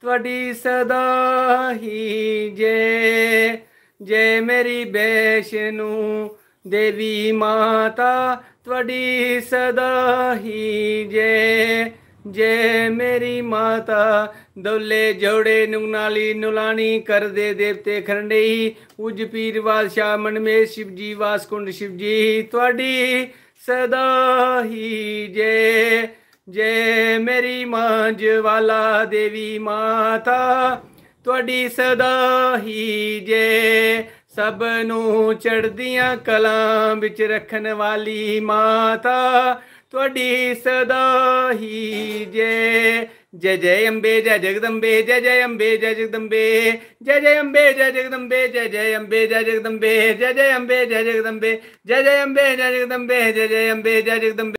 ਤੁਹਾਡੀ ਸਦਾ ਹੀ ਜੇ ਜੇ ਮੇਰੀ ਬੇਸ਼ ਨੂੰ ਦੇਵੀ ਮਾਤਾ ਤੁਹਾਡੀ ਸਦਾ ਹੀ ਜੇ ਜੇ ਮੇਰੀ ਮਾਤਾ ਦੁੱਲੇ ਜੋੜੇ ਨੂੰ ਨਾਲੀ ਨੁਲਾਣੀ ਕਰਦੇ ਦੇਵਤੇ ਖੰਡਈ ਉਜ ਪੀਰ ਬਾਦਸ਼ਾਹ ਮਨਮੇ ਸ਼ਿਵ ਜੀ ਵਾਸਕੁੰਡ ਸ਼ਿਵ ਜੀ ਤੁਹਾਡੀ ਸਦਾ ਹੀ ਜੇ ਜੇ ਮੇਰੀ ਮਾਂਜ ਵਾਲਾ ਦੇਵੀ ਮਾਤਾ ਤੁਹਾਡੀ ਸਦਾ ਹੀ ਜੇ ਸਭ ਨੂੰ ਚੜਦੀਆਂ ਕਲਾਂ ਵਿੱਚ ਰੱਖਣ ਵਾਲੀ ਮਾਤਾ ਤੁਹਾਡੀ ਸਦਾ ਹੀ ਜੇ ਜੈ ਜੈ ਅੰਬੇ ਜੈ ਜਗਦੰਬੇ ਜੈ ਜੈ ਅੰਬੇ ਜੈ ਜਗਦੰਬੇ ਜੈ ਜੈ ਅੰਬੇ ਜੈ ਜਗਦੰਬੇ ਜੈ ਜੈ ਅੰਬੇ ਜੈ ਜਗਦੰਬੇ ਜੈ ਜੈ ਅੰਬੇ ਜੈ ਜਗਦੰਬੇ ਜੈ ਜੈ ਅੰਬੇ ਜੈ ਜਗਦੰਬੇ ਜੈ ਜੈ ਅੰਬੇ ਜੈ ਜਗਦੰਬੇ